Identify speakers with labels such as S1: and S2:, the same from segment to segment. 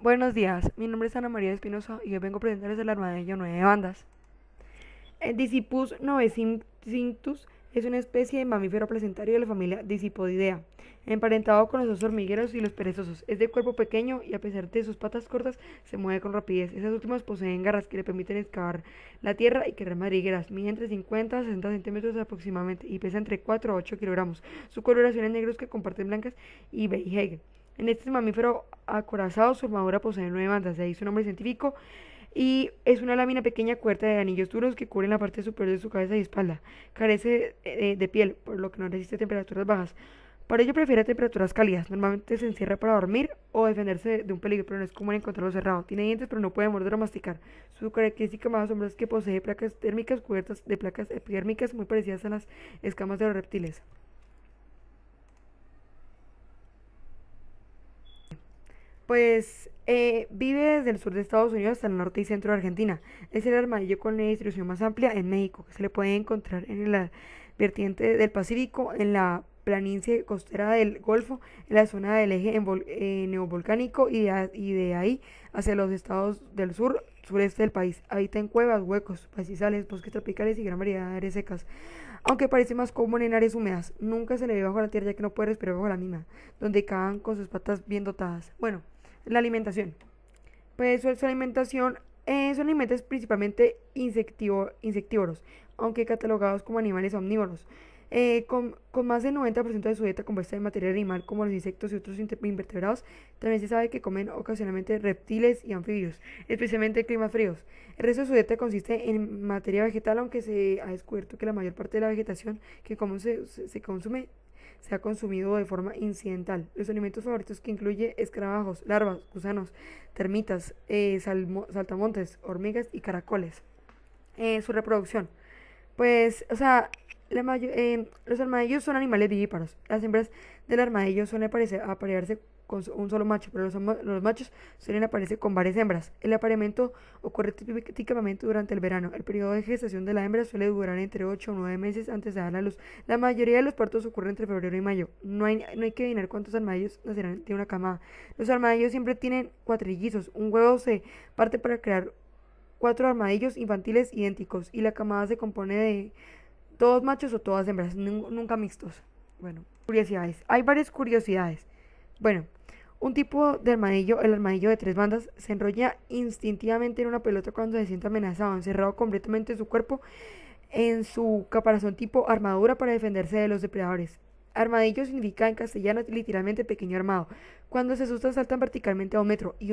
S1: Buenos días, mi nombre es Ana María Espinosa y hoy vengo a presentarles el armadillo Nueve bandas. El Dicipus novecintus es una especie de mamífero placentario de la familia Dicipodidea, emparentado con los dos hormigueros y los perezosos. Es de cuerpo pequeño y a pesar de sus patas cortas se mueve con rapidez. Esas últimas poseen garras que le permiten excavar la tierra y crear madrigueras. Mide entre 50 a 60 centímetros aproximadamente y pesa entre 4 a 8 kilogramos. Su coloración es negros que comparten blancas y beige. En este mamífero acorazado su armadura posee nueve bandas, de ahí su nombre científico, y es una lámina pequeña cubierta de anillos duros que cubren la parte superior de su cabeza y espalda. Carece eh, de piel, por lo que no resiste temperaturas bajas. Para ello prefiere temperaturas cálidas. Normalmente se encierra para dormir o defenderse de un peligro, pero no es común encontrarlo cerrado. Tiene dientes, pero no puede morder o masticar. Su característica más asombrosa es que posee placas térmicas cubiertas de placas epidérmicas muy parecidas a las escamas de los reptiles. pues eh, vive desde el sur de Estados Unidos hasta el norte y centro de Argentina. Es el armadillo con la distribución más amplia en México, que se le puede encontrar en la vertiente del Pacífico, en la planicie costera del Golfo, en la zona del eje eh, neovolcánico y de, ahí hacia los estados del sur, sureste del país. Habita en cuevas, huecos, pastizales, bosques tropicales y gran variedad de áreas secas. Aunque parece más común en áreas húmedas, nunca se le ve bajo la tierra ya que no puede respirar bajo la mina, donde cagan con sus patas bien dotadas. Bueno. La alimentación. Pues su, alimentación eh, son alimentos principalmente insectívoros, aunque catalogados como animales omnívoros. Eh, con, más del 90% de su dieta compuesta de materia animal, como los insectos y otros invertebrados, también se sabe que comen ocasionalmente reptiles y anfibios, especialmente en climas fríos. El resto de su dieta consiste en materia vegetal, aunque se ha descubierto que la mayor parte de la vegetación que como se, se consume se ha consumido de forma incidental. Los alimentos favoritos que incluye escarabajos, larvas, gusanos, termitas, eh, saltamontes, hormigas y caracoles. Eh, su reproducción. Pues, o sea, eh, los armadillos son animales vivíparos. Las hembras del armadillo suelen aparearse con un solo macho, pero los, machos suelen aparecer con varias hembras. El apareamiento ocurre típicamente durante el verano. El periodo de gestación de la hembra suele durar entre 8 o 9 meses antes de dar la luz. La mayoría de los partos ocurren entre febrero y mayo. No hay, que adivinar cuántos armadillos nacerán de una camada. Los armadillos siempre tienen cuatrillizos. Un huevo se parte para crear cuatro armadillos infantiles idénticos y la camada se compone de todos machos o todas hembras, nunca mixtos. Bueno, curiosidades. Hay varias curiosidades. Bueno, un tipo de armadillo, el armadillo de tres bandas, se enrolla instintivamente en una pelota cuando se siente amenazado, encerrado completamente su cuerpo en su caparazón tipo armadura para defenderse de los depredadores. Armadillo significa en castellano literalmente pequeño armado. Cuando se asustan saltan verticalmente a un metro y,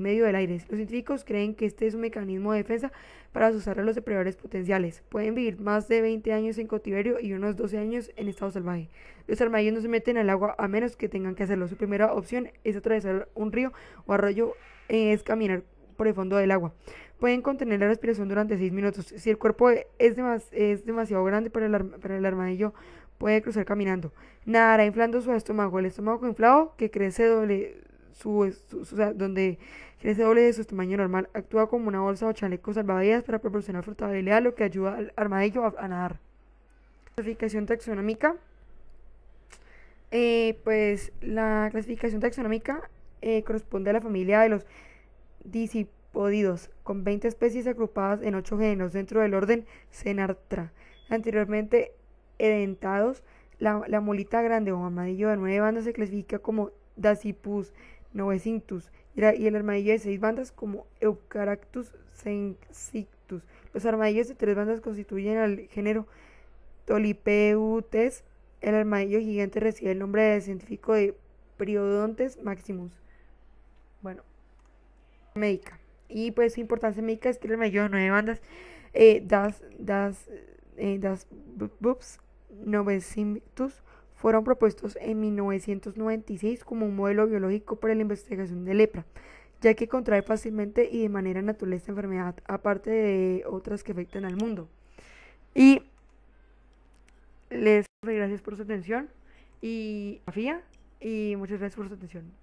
S1: medio del aire. Los científicos creen que este es un mecanismo de defensa para asustar a los depredadores potenciales. Pueden vivir más de 20 años en cautiverio y unos 12 años en estado salvaje. Los armadillos no se meten al agua a menos que tengan que hacerlo. Su primera opción es atravesar un río o arroyo, eh, es caminar por el fondo del agua. Pueden contener la respiración durante 6 minutos. Si el cuerpo es, es demasiado grande para el armadillo, puede cruzar caminando. Nadará inflando su estómago. El estómago inflado que crece doble, donde crece doble de su tamaño normal. Actúa como una bolsa o chaleco salvavidas para proporcionar flotabilidad, lo que ayuda al armadillo a, nadar. Clasificación taxonómica. Eh, pues la clasificación taxonómica eh, corresponde a la familia de los disipodidos, con 20 especies agrupadas en 8 géneros dentro del orden Cenartra. Anteriormente edentados. La, molita grande o armadillo de nueve bandas se clasifica como Dacipus novecintus y el armadillo de seis bandas como Eucaractus sensictus. Los armadillos de tres bandas constituyen al género Tolipeutes. El armadillo gigante recibe el nombre de científico de Priodontes maximus. Bueno, médica. Y pues su importancia médica es que el armadillo de nueve bandas, eh, das, das, eh, Boops novesimtus fueron propuestos en 1996 como un modelo biológico para la investigación de lepra, ya que contrae fácilmente y de manera natural esta enfermedad, aparte de otras que afectan al mundo. Y les doy gracias por su atención y y muchas gracias por su atención.